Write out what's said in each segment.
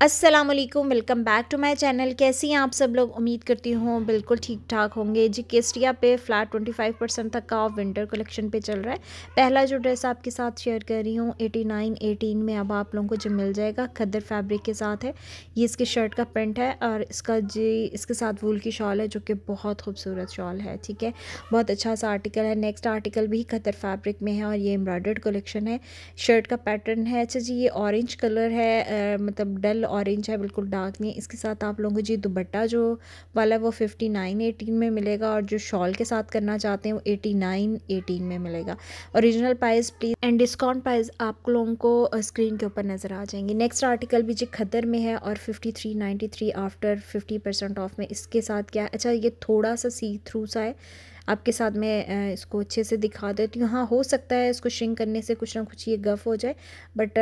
Aslam welcome back to my channel कैसी हैं आप सब लोग उम्मीद करती हूँ बिल्कुल ठीक ठाक होंगे जी केस्टिया पे फ्लैट 25 परसेंट तक का ऑफ विंटर कलेक्शन पे चल रहा है पहला जो ड्रेस आपके साथ शेयर कर रही हूँ नाइन एटीन में अब आप लोगों को जो मिल जाएगा खद्दर फैब्रिक के साथ है ये इसके शर्ट का प्रिंट है और इसका जी इसके साथ वूल की शॉल है जो कि बहुत खूबसूरत शॉल है ठीक है बहुत अच्छा सा आर्टिकल है नेक्स्ट आर्टिकल भी खद्दर फैब्रिक में है और ये एम्ब्रॉयडर्ड कलेक्शन है शर्ट का पैटर्न है अच्छा जी ये ऑरेंज कलर है मतलब डल ऑरेंज है बिल्कुल डार्क नहीं है इसके साथ आप लोगों को जी दुबट्टा जो वाला वो फिफ्टी नाइन एटीन में मिलेगा और जो शॉल के साथ करना चाहते हैं वो एटी नाइन एटीन में मिलेगा original price please and discount price आप लोगों को स्क्रीन के ऊपर नज़र आ जाएंगे नेक्स्ट आर्टिकल भी जी खदर में है और fifty three ninety three after fifty percent off में इसके साथ क्या है अच्छा ये थोड़ा सा सी थ्रू सा है आपके साथ मैं इसको अच्छे से दिखा देती हूँ हाँ हो सकता है इसको श्रिंक करने से कुछ ना कुछ ये गफ हो जाए बट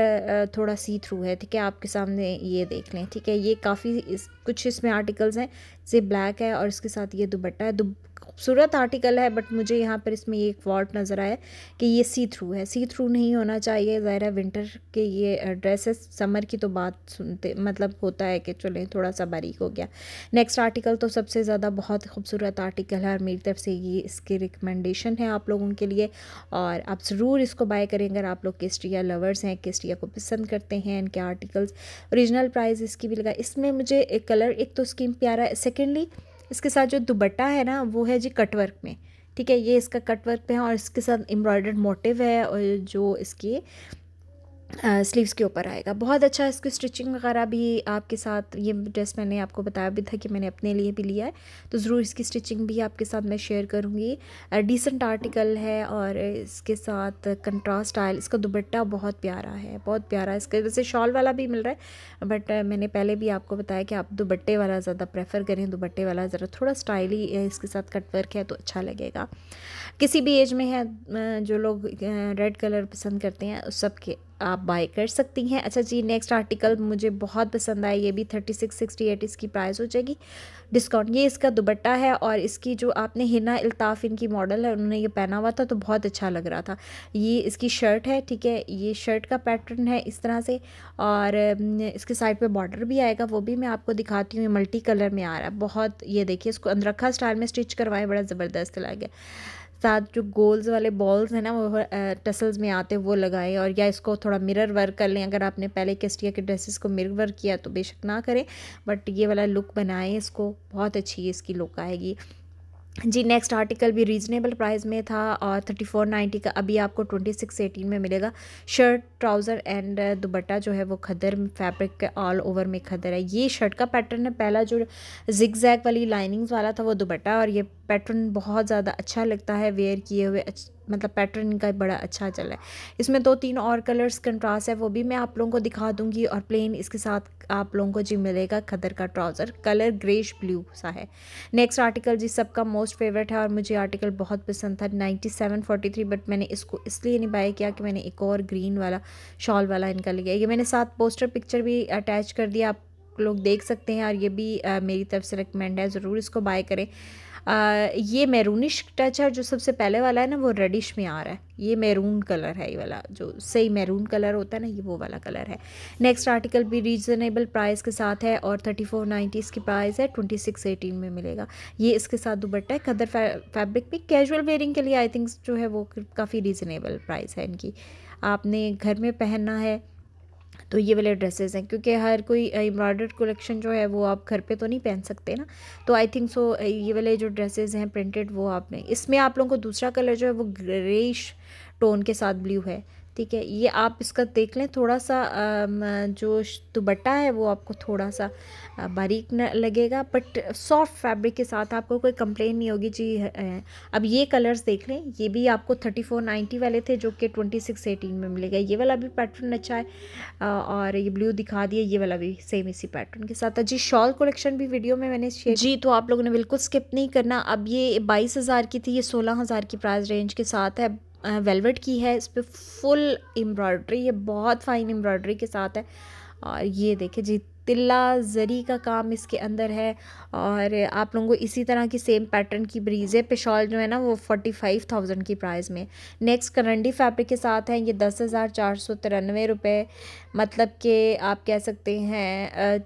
थोड़ा सी थ्रू है ठीक है आपके सामने ये देख लें ठीक है ये काफ़ी इस, कुछ इसमें आर्टिकल्स हैं जैसे ब्लैक है और इसके साथ ये दुबट्टा है दुब खूबसूरत आर्टिकल है बट मुझे यहाँ पर इसमें एक वर्ड नज़र आया कि ये सी थ्रू है सी थ्रू नहीं होना चाहिए ज़ाहिर है विंटर के ये ड्रेसेस समर की तो बात सुनते मतलब होता है कि चलें थोड़ा सा बारीक हो गया नेक्स्ट आर्टिकल तो सबसे ज़्यादा बहुत खूबसूरत आर्टिकल है और मेरी तरफ से ये इसकी रिकमेंडेशन है आप लोगों के लिए और आप ज़रूर इसको बाय करें अगर आप लोग केस्ट्रिया लवर्स हैं केस्ट्रिया को पसंद करते हैं इनके आर्टिकल्स औरिजिनल प्राइज इसकी भी लगा इसमें मुझे एक कलर एक तो स्कीम प्यारा है सेकेंडली इसके साथ जो दुबट्टा है ना वो है जी कटवर्क में ठीक है ये इसका कटवर्क पे है और इसके साथ एम्ब्रॉयडर्ड मोटिव है और जो इसकी स्लीव्स के ऊपर आएगा बहुत अच्छा इसकी स्टिचिंग वगैरह भी आपके साथ ये ड्रेस मैंने आपको बताया भी था कि मैंने अपने लिए भी लिया है तो ज़रूर इसकी स्टिचिंग भी आपके साथ मैं शेयर करूँगी डिसेंट आर्टिकल है और इसके साथ कंट्रास्ट स्टाइल इसका दुबट्टा बहुत प्यारा है बहुत प्यारा इसका वैसे शॉल वाला भी मिल रहा है बट मैंने पहले भी आपको बताया कि आप दुबट्टे वाला ज़्यादा प्रेफर करें दुबट्टे वाला ज़रा थोड़ा स्टाइली इसके साथ कटवर्क है तो अच्छा लगेगा किसी भी एज में है जो लोग रेड कलर पसंद करते हैं उस सब के आप बाय कर सकती हैं अच्छा जी नेक्स्ट आर्टिकल मुझे बहुत पसंद आया ये भी थर्टी सिक्स सिक्सटी एट इसकी प्राइस हो जाएगी डिस्काउंट ये इसका दुबट्टा है और इसकी जो आपने हिना अल्ताफ़ इनकी मॉडल है उन्होंने ये पहना हुआ था तो बहुत अच्छा लग रहा था ये इसकी शर्ट है ठीक है ये शर्ट का पैटर्न है इस तरह से और हम्म, इसके साइड पे बॉर्डर भी आएगा वो भी मैं आपको दिखाती हूँ ये मल्टी कलर में आ रहा है बहुत ये देखिए इसको अंदरखा स्टाइल में स्टिच करवाएं बड़ा ज़बरदस्त लगा साथ जो गोल्स वाले बॉल्स हैं ना वो टसल्स में आते वो लगाएं और या इसको थोड़ा मिरर वर्क कर लें अगर आपने पहले कस्टिया के ड्रेसेस को मिरर वर्क किया तो बेशक ना करें बट ये वाला लुक बनाएं इसको बहुत अच्छी इसकी लुक आएगी जी नेक्स्ट आर्टिकल भी रीजनेबल प्राइस में था और थर्टी फोर नाइन्टी का अभी आपको ट्वेंटी सिक्स एटीन में मिलेगा शर्ट ट्राउज़र एंड दुबट्टा जो है वो खदर फैब्रिक के ऑल ओवर में खदर है ये शर्ट का पैटर्न है पहला जो जिग जैग वाली लाइनिंग्स वाला था वो दुबट्टा और ये पैटर्न बहुत ज़्यादा अच्छा लगता है वेयर किए हुए अच्छा मतलब पैटर्न इनका बड़ा अच्छा चला है इसमें दो तीन और कलर्स कंट्रास्ट है वो भी मैं आप लोगों को दिखा दूंगी और प्लेन इसके साथ आप लोगों को जी मिलेगा खदर का ट्राउज़र कलर ग्रेश ब्लू सा है नेक्स्ट आर्टिकल जी सबका मोस्ट फेवरेट है और मुझे आर्टिकल बहुत पसंद था ninety seven forty three but मैंने इसको इसलिए नहीं बाय किया कि मैंने एक और ग्रीन वाला शॉल वाला इनका लिया ये मैंने साथ पोस्टर पिक्चर भी अटैच कर दिया आप लोग देख सकते हैं और ये भी आ, मेरी तरफ से रिकमेंड है ज़रूर इसको बाय करें ये मैरूनिश टच है जो सबसे पहले वाला है ना वो रेडिश में आ रहा है ये मैरून कलर है ये वाला जो सही मैरून कलर होता है ना ये वो वाला कलर है नेक्स्ट आर्टिकल भी रीजनेबल प्राइस के साथ है और थर्टी फोर नाइन्टी इसकी प्राइस है ट्वेंटी सिक्स एटीन में मिलेगा ये इसके साथ दुबट्टा है खदर फैब्रिक भी कैजुअल वेयरिंग के लिए आई थिंक जो है वो काफ़ी रीजनेबल प्राइस है इनकी आपने घर में पहनना है तो ये वाले ड्रेसेस हैं क्योंकि हर कोई एम्ब्रॉयडर्ड कलेक्शन जो है वो आप घर पे तो नहीं पहन सकते ना तो आई थिंक सो ये वाले जो ड्रेसेस हैं प्रिंटेड वो आपने इसमें आप लोगों को दूसरा कलर जो है वो ग्रेइश टोन के साथ ब्लू है ठीक है ये आप इसका देख लें थोड़ा सा जो दुबट्टा है वो आपको थोड़ा सा बारीक न लगेगा बट सॉफ्ट फैब्रिक के साथ आपको कोई कंप्लेन नहीं होगी जी अब ये कलर्स देख लें ये भी आपको थर्टी फोर नाइन्टी वाले थे जो कि ट्वेंटी सिक्स एटीन में मिलेगा ये वाला भी पैटर्न अच्छा है और ये ब्लू दिखा दिया ये वाला भी सेम इसी पैटर्न के साथ जी शॉल कलेक्शन भी वीडियो में मैंने शेयर जी तो आप लोगों ने बिल्कुल स्किप नहीं करना अब ये बाईस हज़ार की थी ये सोलह हज़ार की प्राइस रेंज के साथ है वेलवेट की है इस पर फुल एम्ब्रॉयड्री ये बहुत फाइन एम्ब्रॉयड्री के साथ है और ये देखिए जी तिल्ला ज़री का काम इसके अंदर है और आप लोगों को इसी तरह की सेम पैटर्न की ब्रीज़ें पिशॉल जो है ना वो फोर्टी फाइव थाउजेंड की प्राइस में नेक्स्ट करंडी फैब्रिक के साथ हैं ये दस हज़ार चार सौ तिरानवे रुपये मतलब कि आप कह सकते हैं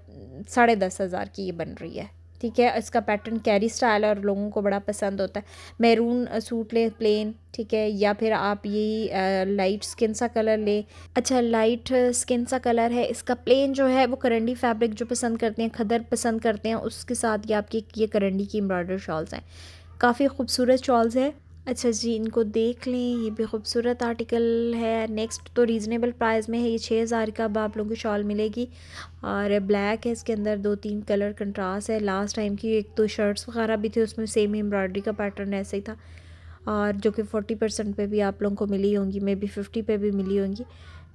साढ़े दस हज़ार की ये बन रही है ठीक है इसका पैटर्न कैरी स्टाइल और लोगों को बड़ा पसंद होता है मैरून सूट लें प्लेन ठीक है या फिर आप यही लाइट स्किन सा कलर लें अच्छा लाइट स्किन सा कलर है इसका प्लेन जो है वो करंडी फैब्रिक जो पसंद करते हैं खदर पसंद करते हैं उसके साथ ये आपकी ये करंडी की एम्ब्रॉयडर शॉल्स हैं काफ़ी खूबसूरत शॉल्स हैं अच्छा जी इनको देख लें ये भी खूबसूरत आर्टिकल है नेक्स्ट तो रीज़नेबल प्राइस में है ये छः हज़ार का अब आप लोगों को शॉल मिलेगी और ब्लैक है इसके अंदर दो तीन कलर कंट्रास्ट है लास्ट टाइम की एक तो शर्ट्स वगैरह भी थी उसमें सेम एम्ब्रॉयडरी का पैटर्न ऐसे ही था और जो कि फोर्टी परसेंट पर भी आप लोगों को मिली होंगी मे बी फिफ्टी पे भी मिली होंगी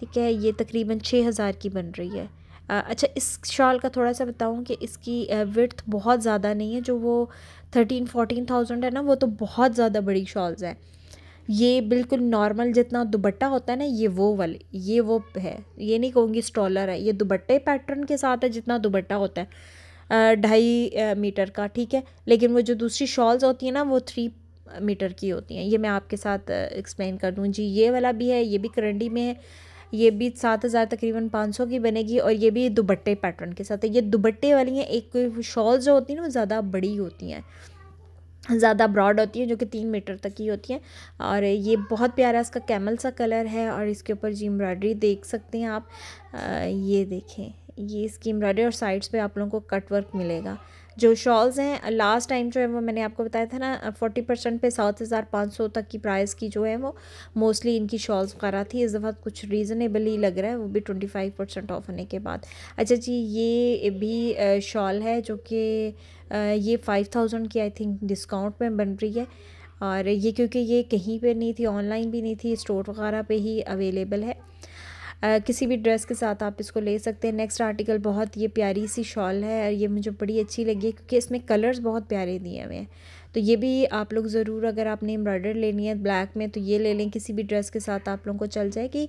ठीक है ये तकरीबन छः हज़ार की बन रही है अच्छा इस शॉल का थोड़ा सा बताऊँ कि इसकी विर्थ बहुत ज़्यादा नहीं है जो वो थर्टीन फोटीन थाउजेंड है ना वो तो बहुत ज़्यादा बड़ी शॉल्स हैं ये बिल्कुल नॉर्मल जितना दुबट्टा होता है ना ये वो वाले ये वो है ये नहीं कहूँगी स्टॉलर है ये दुबट्टे पैटर्न के साथ है जितना दुबट्टा होता है ढाई मीटर का ठीक है लेकिन वो जो दूसरी शॉल्स होती है ना वो थ्री मीटर की होती हैं ये मैं आपके साथ एक्सप्लेन कर दूँ जी ये वाला भी है ये भी करंडी में है ये भी सात हज़ार तकरीबन पाँच सौ की बनेगी और ये भी दुबट्टे पैटर्न के साथ है ये दुबट्टे वाली हैं एक शॉल जो होती है ना वो ज़्यादा बड़ी होती हैं ज़्यादा ब्रॉड होती है जो कि तीन मीटर तक की होती है और ये बहुत प्यारा इसका कैमल सा कलर है और इसके ऊपर जी एम्ब्रॉयडरी देख सकते हैं आप आ, ये देखें ये इसकी एम्ब्रॉयडरी और साइड्स पे आप लोगों को कट वर्क मिलेगा जो शॉल्स हैं लास्ट टाइम जो है वो मैंने आपको बताया था ना फोर्टी परसेंट पे सात हज़ार पाँच सौ तक की प्राइस की जो है वो मोस्टली इनकी शॉल्स वगैरह थी इस दफ़ा कुछ रीज़नेबल ही लग रहा है वो भी ट्वेंटी फाइव परसेंट ऑफ होने के बाद अच्छा जी ये भी शॉल है जो कि ये फाइव थाउजेंड की आई थिंक डिस्काउंट में बन रही है और ये क्योंकि ये कहीं पर नहीं थी ऑनलाइन भी नहीं थी स्टोर वगैरह पे ही अवेलेबल है आ, किसी भी ड्रेस के साथ आप इसको ले सकते हैं नेक्स्ट आर्टिकल बहुत ये प्यारी सी शॉल है और ये मुझे बड़ी अच्छी लगी है क्योंकि इसमें कलर्स बहुत प्यारे दिए हुए हैं तो ये भी आप लोग ज़रूर अगर आपने एम्ब्रॉयडर लेनी है ब्लैक में तो ये ले लें किसी भी ड्रेस के साथ आप लोगों को चल जाएगी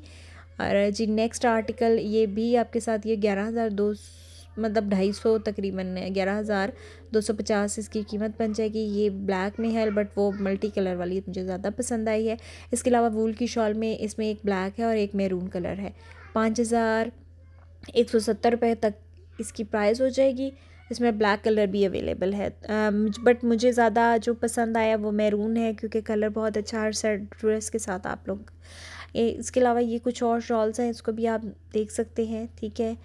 और जी नेक्स्ट आर्टिकल ये भी आपके साथ ये ग्यारह हज़ार दो मतलब ढाई सौ तकरीबन ग्यारह हज़ार दो सौ पचास इसकी कीमत बन जाएगी ये ब्लैक में है बट वो मल्टी कलर वाली मुझे ज़्यादा पसंद आई है इसके अलावा वूल की शॉल में इसमें एक ब्लैक है और एक मेरून कलर है पाँच हज़ार एक सौ सत्तर रुपये तक इसकी प्राइस हो जाएगी इसमें ब्लैक कलर भी अवेलेबल है बट मुझे ज़्यादा जो पसंद आया वो मैरून है क्योंकि कलर बहुत अच्छा हर सर ड्रेस के साथ आप लोग इसके अलावा ये कुछ और शॉल्स हैं इसको भी आप देख सकते हैं ठीक है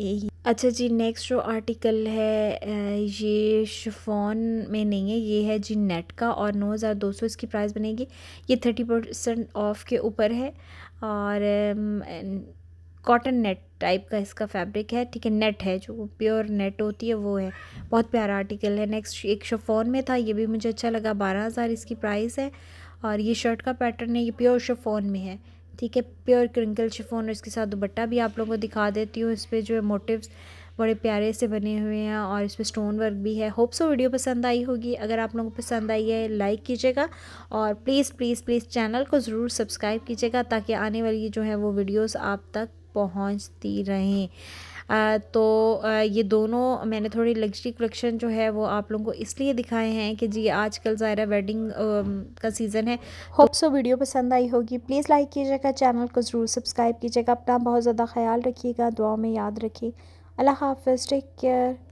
यही अच्छा जी नेक्स्ट जो आर्टिकल है ये शिफोन में नहीं है ये है जी नेट का और नौ हज़ार दो सौ इसकी प्राइस बनेगी ये थर्टी परसेंट ऑफ के ऊपर है और कॉटन नेट टाइप का इसका फैब्रिक है ठीक है नेट है जो प्योर नेट होती है वो है बहुत प्यारा आर्टिकल है नेक्स्ट एक शफोन में था ये भी मुझे अच्छा लगा बारह हज़ार इसकी प्राइस है और ये शर्ट का पैटर्न है ये प्योर शफोन में है ठीक है प्योर क्रिंकल शिफोन और इसके साथ दुपट्टा भी आप लोगों को दिखा देती हूँ इस पर जो है मोटिव्स बड़े प्यारे से बने हुए हैं और इस पर स्टोन वर्क भी है होप सो वीडियो पसंद आई होगी अगर आप लोगों को पसंद आई है लाइक कीजिएगा और प्लीज़ प्लीज़ प्लीज़ चैनल को ज़रूर सब्सक्राइब कीजिएगा ताकि आने वाली जो है वो वीडियोज़ आप तक पहुँचती रहें तो ये दोनों मैंने थोड़ी लग्जरी कलेक्शन जो है वो आप लोगों को इसलिए दिखाए हैं कि जी आजकल ज़ायरा वेडिंग का सीज़न है होप सो वीडियो पसंद आई होगी प्लीज़ लाइक कीजिएगा चैनल को ज़रूर सब्सक्राइब कीजिएगा अपना बहुत ज़्यादा ख्याल रखिएगा दुआ में याद रखिए अल्लाह हाफ टेक केयर